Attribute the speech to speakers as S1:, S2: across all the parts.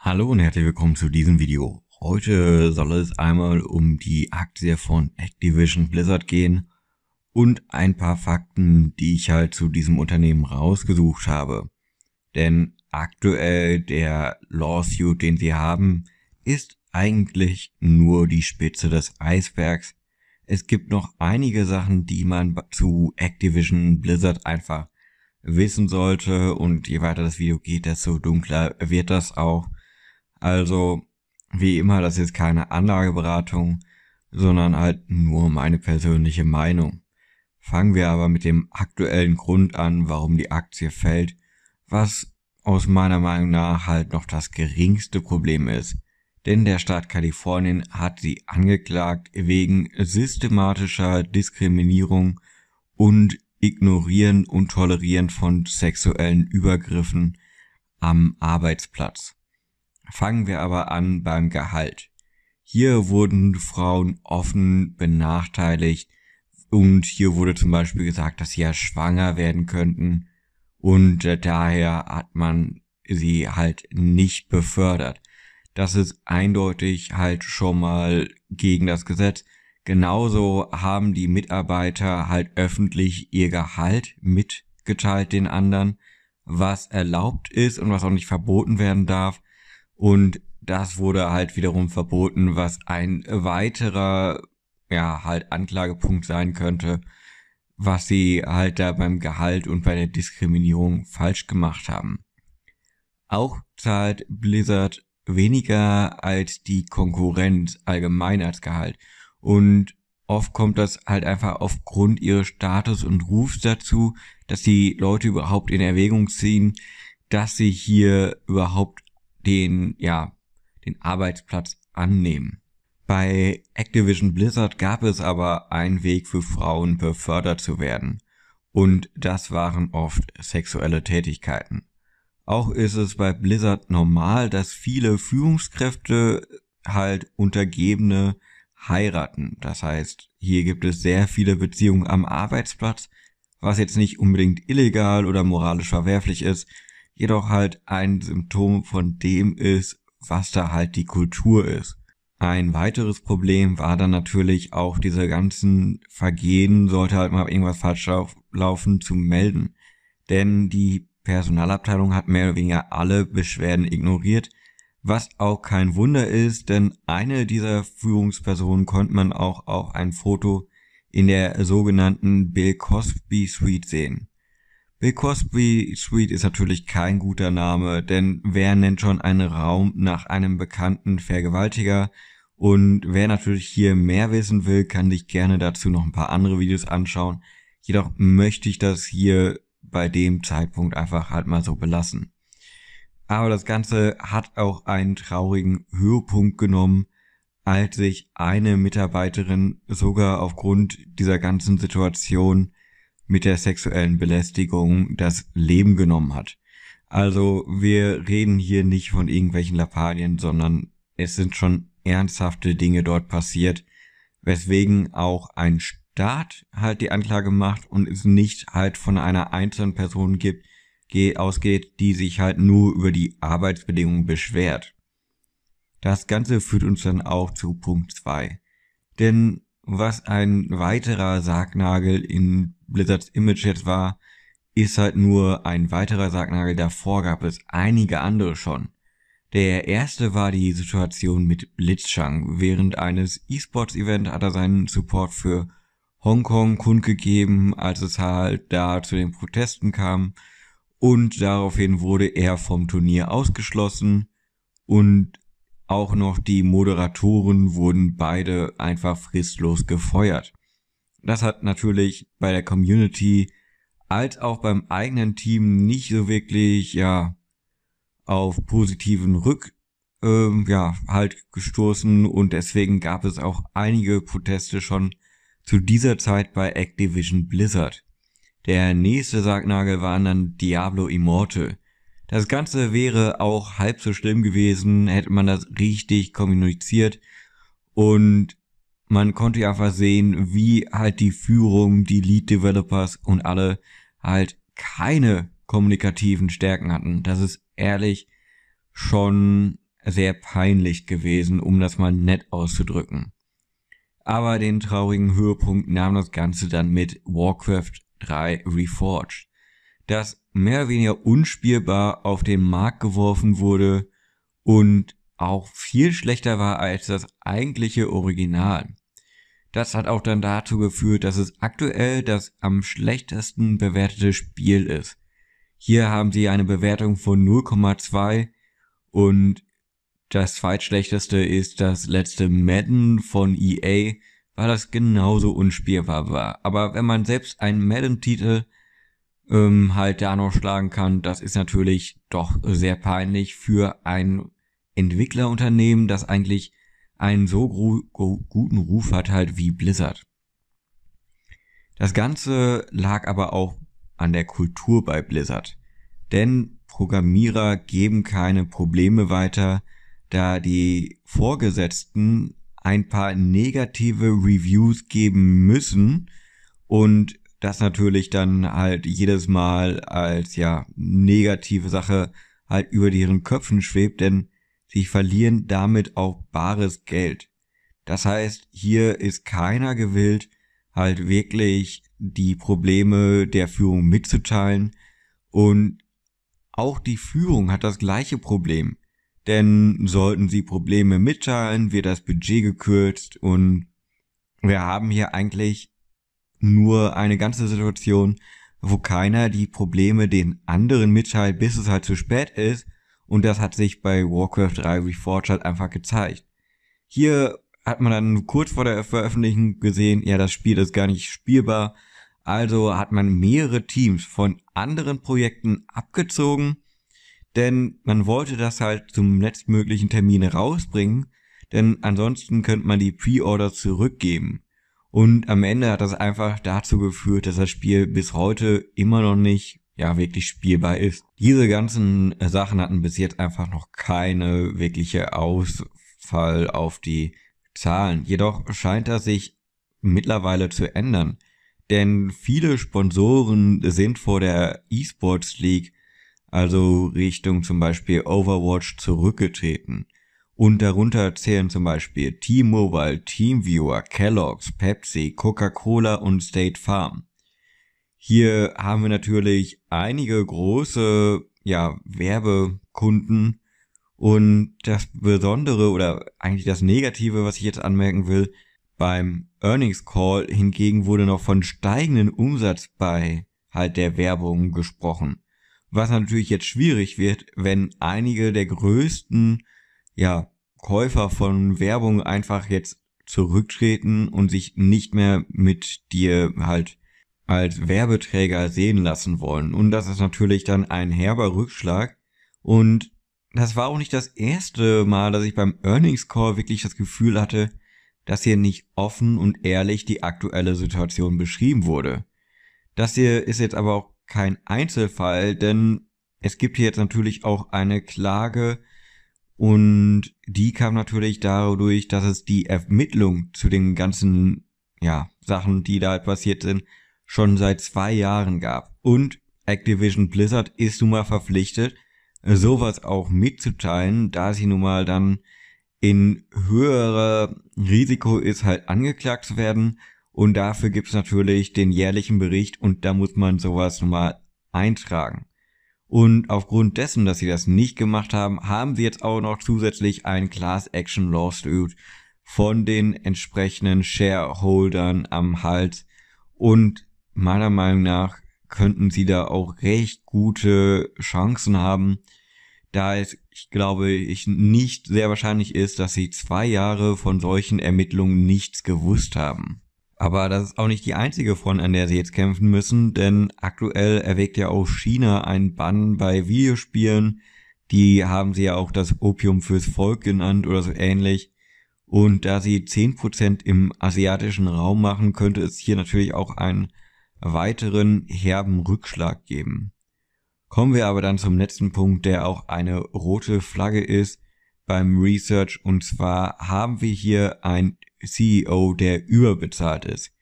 S1: Hallo und herzlich willkommen zu diesem Video. Heute soll es einmal um die Aktie von Activision Blizzard gehen und ein paar Fakten, die ich halt zu diesem Unternehmen rausgesucht habe. Denn aktuell der Lawsuit, den sie haben, ist eigentlich nur die Spitze des Eisbergs. Es gibt noch einige Sachen, die man zu Activision Blizzard einfach wissen sollte und je weiter das Video geht, desto dunkler wird das auch. Also, wie immer, das ist keine Anlageberatung, sondern halt nur meine persönliche Meinung. Fangen wir aber mit dem aktuellen Grund an, warum die Aktie fällt, was aus meiner Meinung nach halt noch das geringste Problem ist. Denn der Staat Kalifornien hat sie angeklagt wegen systematischer Diskriminierung und Ignorieren und Tolerieren von sexuellen Übergriffen am Arbeitsplatz. Fangen wir aber an beim Gehalt. Hier wurden Frauen offen benachteiligt und hier wurde zum Beispiel gesagt, dass sie ja schwanger werden könnten und daher hat man sie halt nicht befördert. Das ist eindeutig halt schon mal gegen das Gesetz. Genauso haben die Mitarbeiter halt öffentlich ihr Gehalt mitgeteilt den anderen, was erlaubt ist und was auch nicht verboten werden darf. Und das wurde halt wiederum verboten, was ein weiterer, ja, halt Anklagepunkt sein könnte, was sie halt da beim Gehalt und bei der Diskriminierung falsch gemacht haben. Auch zahlt Blizzard weniger als die Konkurrenz allgemein als Gehalt. Und oft kommt das halt einfach aufgrund ihres Status und Rufs dazu, dass die Leute überhaupt in Erwägung ziehen, dass sie hier überhaupt den, ja, den Arbeitsplatz annehmen. Bei Activision Blizzard gab es aber einen Weg für Frauen befördert zu werden. Und das waren oft sexuelle Tätigkeiten. Auch ist es bei Blizzard normal, dass viele Führungskräfte halt Untergebene heiraten. Das heißt, hier gibt es sehr viele Beziehungen am Arbeitsplatz, was jetzt nicht unbedingt illegal oder moralisch verwerflich ist, jedoch halt ein Symptom von dem ist, was da halt die Kultur ist. Ein weiteres Problem war dann natürlich auch diese ganzen Vergehen, sollte halt mal irgendwas falsch laufen, zu melden. Denn die Personalabteilung hat mehr oder weniger alle Beschwerden ignoriert, was auch kein Wunder ist, denn eine dieser Führungspersonen konnte man auch auf ein Foto in der sogenannten Bill Cosby Suite sehen. Bill Cosby Suite ist natürlich kein guter Name, denn wer nennt schon einen Raum nach einem bekannten Vergewaltiger? Und wer natürlich hier mehr wissen will, kann sich gerne dazu noch ein paar andere Videos anschauen. Jedoch möchte ich das hier bei dem Zeitpunkt einfach halt mal so belassen. Aber das Ganze hat auch einen traurigen Höhepunkt genommen, als sich eine Mitarbeiterin sogar aufgrund dieser ganzen Situation mit der sexuellen Belästigung das Leben genommen hat. Also wir reden hier nicht von irgendwelchen Lappalien, sondern es sind schon ernsthafte Dinge dort passiert, weswegen auch ein Staat halt die Anklage macht und es nicht halt von einer einzelnen Person gibt, ausgeht, die sich halt nur über die Arbeitsbedingungen beschwert. Das Ganze führt uns dann auch zu Punkt 2. Denn was ein weiterer Sargnagel in Blizzards Image jetzt war, ist halt nur ein weiterer Sargnagel. Davor gab es einige andere schon. Der erste war die Situation mit Blitzchang. Während eines E-Sports-Event hat er seinen Support für Hongkong kundgegeben, als es halt da zu den Protesten kam. Und daraufhin wurde er vom Turnier ausgeschlossen. Und auch noch die Moderatoren wurden beide einfach fristlos gefeuert. Das hat natürlich bei der Community als auch beim eigenen Team nicht so wirklich, ja, auf positiven Rück, ähm, ja, halt gestoßen und deswegen gab es auch einige Proteste schon zu dieser Zeit bei Activision Blizzard. Der nächste Sargnagel waren dann Diablo Immortal. Das Ganze wäre auch halb so schlimm gewesen, hätte man das richtig kommuniziert und man konnte ja einfach sehen, wie halt die Führung, die Lead-Developers und alle halt keine kommunikativen Stärken hatten. Das ist ehrlich schon sehr peinlich gewesen, um das mal nett auszudrücken. Aber den traurigen Höhepunkt nahm das Ganze dann mit Warcraft 3 Reforged, das mehr oder weniger unspielbar auf den Markt geworfen wurde und auch viel schlechter war als das eigentliche Original. Das hat auch dann dazu geführt, dass es aktuell das am schlechtesten bewertete Spiel ist. Hier haben sie eine Bewertung von 0,2 und das zweitschlechteste ist das letzte Madden von EA, weil das genauso unspielbar war. Aber wenn man selbst einen Madden-Titel ähm, halt da noch schlagen kann, das ist natürlich doch sehr peinlich für ein Entwicklerunternehmen, das eigentlich einen so guten Ruf hat halt wie Blizzard. Das Ganze lag aber auch an der Kultur bei Blizzard. Denn Programmierer geben keine Probleme weiter, da die Vorgesetzten ein paar negative Reviews geben müssen und das natürlich dann halt jedes Mal als ja negative Sache halt über deren Köpfen schwebt, denn Sie verlieren damit auch bares Geld. Das heißt, hier ist keiner gewillt, halt wirklich die Probleme der Führung mitzuteilen. Und auch die Führung hat das gleiche Problem. Denn sollten sie Probleme mitteilen, wird das Budget gekürzt und wir haben hier eigentlich nur eine ganze Situation, wo keiner die Probleme den anderen mitteilt, bis es halt zu spät ist und das hat sich bei Warcraft 3 Reforged halt einfach gezeigt. Hier hat man dann kurz vor der Veröffentlichung gesehen, ja, das Spiel ist gar nicht spielbar. Also hat man mehrere Teams von anderen Projekten abgezogen, denn man wollte das halt zum letztmöglichen Termin rausbringen, denn ansonsten könnte man die Pre-Order zurückgeben. Und am Ende hat das einfach dazu geführt, dass das Spiel bis heute immer noch nicht ja wirklich spielbar ist. Diese ganzen äh, Sachen hatten bis jetzt einfach noch keine wirkliche Ausfall auf die Zahlen. Jedoch scheint das sich mittlerweile zu ändern. Denn viele Sponsoren sind vor der Esports League, also Richtung zum Beispiel Overwatch, zurückgetreten. Und darunter zählen zum Beispiel T-Mobile, Teamviewer, Kellogg's, Pepsi, Coca-Cola und State Farm. Hier haben wir natürlich einige große ja, Werbekunden. Und das Besondere oder eigentlich das Negative, was ich jetzt anmerken will, beim Earnings Call hingegen wurde noch von steigenden Umsatz bei halt der Werbung gesprochen. Was natürlich jetzt schwierig wird, wenn einige der größten, ja, Käufer von Werbung einfach jetzt zurücktreten und sich nicht mehr mit dir halt als Werbeträger sehen lassen wollen. Und das ist natürlich dann ein herber Rückschlag. Und das war auch nicht das erste Mal, dass ich beim Earnings Call wirklich das Gefühl hatte, dass hier nicht offen und ehrlich die aktuelle Situation beschrieben wurde. Das hier ist jetzt aber auch kein Einzelfall, denn es gibt hier jetzt natürlich auch eine Klage und die kam natürlich dadurch, dass es die Ermittlung zu den ganzen ja, Sachen, die da passiert sind, schon seit zwei Jahren gab. Und Activision Blizzard ist nun mal verpflichtet, sowas auch mitzuteilen, da sie nun mal dann in höhere Risiko ist, halt angeklagt zu werden. Und dafür gibt's natürlich den jährlichen Bericht und da muss man sowas nun mal eintragen. Und aufgrund dessen, dass sie das nicht gemacht haben, haben sie jetzt auch noch zusätzlich einen Class Action Lawsuit von den entsprechenden Shareholdern am Hals. Und meiner Meinung nach könnten sie da auch recht gute Chancen haben, da es, ich glaube, ich nicht sehr wahrscheinlich ist, dass sie zwei Jahre von solchen Ermittlungen nichts gewusst haben. Aber das ist auch nicht die einzige Front, an der sie jetzt kämpfen müssen, denn aktuell erwägt ja auch China einen Bann bei Videospielen. Die haben sie ja auch das Opium fürs Volk genannt oder so ähnlich. Und da sie 10% im asiatischen Raum machen, könnte es hier natürlich auch einen weiteren herben Rückschlag geben. Kommen wir aber dann zum letzten Punkt, der auch eine rote Flagge ist beim Research. Und zwar haben wir hier ein CEO, der überbezahlt ist.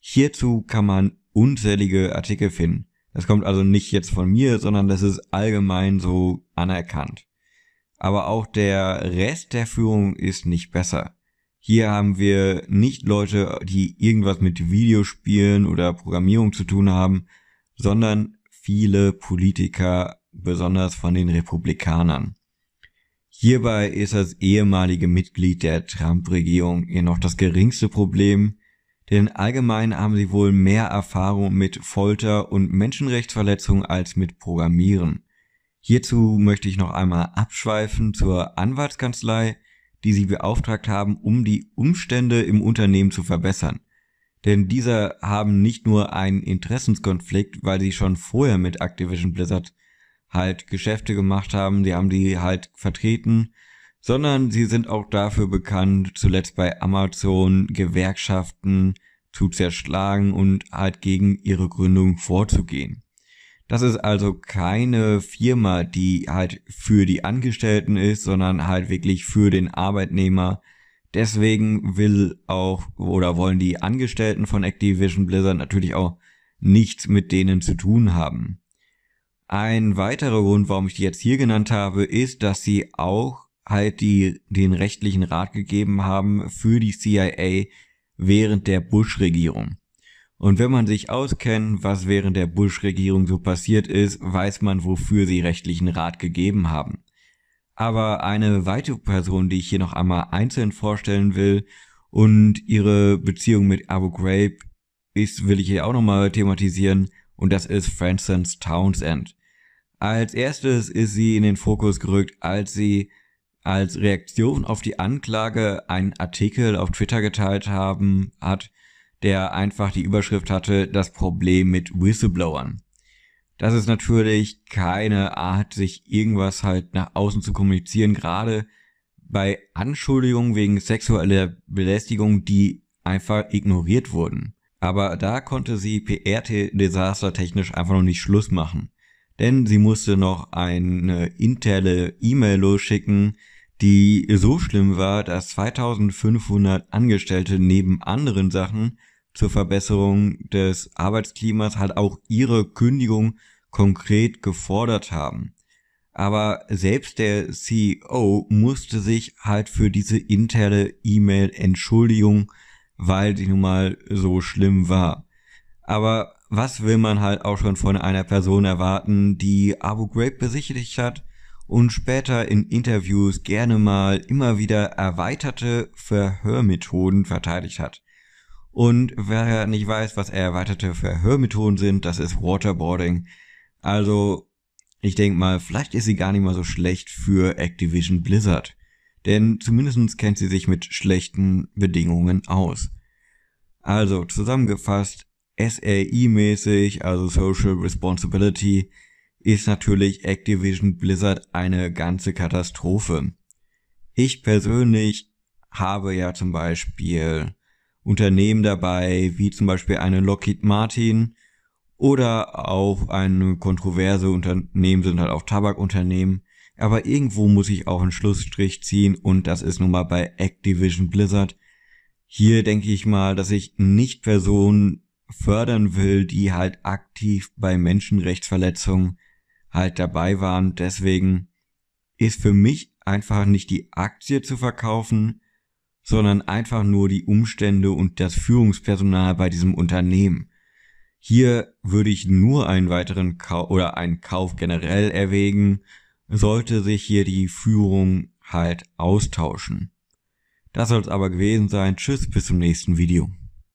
S1: Hierzu kann man unzählige Artikel finden. Das kommt also nicht jetzt von mir, sondern das ist allgemein so anerkannt. Aber auch der Rest der Führung ist nicht besser. Hier haben wir nicht Leute, die irgendwas mit Videospielen oder Programmierung zu tun haben, sondern viele Politiker, besonders von den Republikanern. Hierbei ist das ehemalige Mitglied der Trump-Regierung ihr noch das geringste Problem, denn allgemein haben sie wohl mehr Erfahrung mit Folter und Menschenrechtsverletzungen als mit Programmieren. Hierzu möchte ich noch einmal abschweifen zur Anwaltskanzlei, die sie beauftragt haben, um die Umstände im Unternehmen zu verbessern. Denn diese haben nicht nur einen Interessenskonflikt, weil sie schon vorher mit Activision Blizzard halt Geschäfte gemacht haben, sie haben die halt vertreten, sondern sie sind auch dafür bekannt, zuletzt bei Amazon Gewerkschaften zu zerschlagen und halt gegen ihre Gründung vorzugehen. Das ist also keine Firma, die halt für die Angestellten ist, sondern halt wirklich für den Arbeitnehmer. Deswegen will auch oder wollen die Angestellten von Activision Blizzard natürlich auch nichts mit denen zu tun haben. Ein weiterer Grund, warum ich die jetzt hier genannt habe, ist, dass sie auch halt die, den rechtlichen Rat gegeben haben für die CIA während der Bush-Regierung. Und wenn man sich auskennt, was während der Bush-Regierung so passiert ist, weiß man, wofür sie rechtlichen Rat gegeben haben. Aber eine weitere Person, die ich hier noch einmal einzeln vorstellen will und ihre Beziehung mit Abu Ghraib ist, will ich hier auch nochmal thematisieren und das ist Francis Townsend. Als erstes ist sie in den Fokus gerückt, als sie als Reaktion auf die Anklage einen Artikel auf Twitter geteilt haben hat, der einfach die Überschrift hatte, das Problem mit Whistleblowern. Das ist natürlich keine Art, sich irgendwas halt nach außen zu kommunizieren, gerade bei Anschuldigungen wegen sexueller Belästigung, die einfach ignoriert wurden. Aber da konnte sie prt desaster technisch einfach noch nicht Schluss machen. Denn sie musste noch eine interne E-Mail losschicken, die so schlimm war, dass 2500 Angestellte neben anderen Sachen zur Verbesserung des Arbeitsklimas halt auch ihre Kündigung konkret gefordert haben. Aber selbst der CEO musste sich halt für diese interne E-Mail Entschuldigung, weil die nun mal so schlimm war. Aber was will man halt auch schon von einer Person erwarten, die Abu Ghraib besichtigt hat, und später in Interviews gerne mal immer wieder erweiterte Verhörmethoden verteidigt hat. Und wer nicht weiß, was erweiterte Verhörmethoden sind, das ist Waterboarding. Also, ich denke mal, vielleicht ist sie gar nicht mal so schlecht für Activision Blizzard. Denn zumindest kennt sie sich mit schlechten Bedingungen aus. Also, zusammengefasst, SRI-mäßig, also Social Responsibility, ist natürlich Activision Blizzard eine ganze Katastrophe. Ich persönlich habe ja zum Beispiel Unternehmen dabei, wie zum Beispiel eine Lockheed Martin oder auch eine kontroverse Unternehmen sind halt auch Tabakunternehmen. Aber irgendwo muss ich auch einen Schlussstrich ziehen und das ist nun mal bei Activision Blizzard. Hier denke ich mal, dass ich nicht Personen fördern will, die halt aktiv bei Menschenrechtsverletzungen halt dabei waren. Deswegen ist für mich einfach nicht die Aktie zu verkaufen, sondern einfach nur die Umstände und das Führungspersonal bei diesem Unternehmen. Hier würde ich nur einen weiteren Kauf oder einen Kauf generell erwägen, sollte sich hier die Führung halt austauschen. Das soll es aber gewesen sein. Tschüss, bis zum nächsten Video.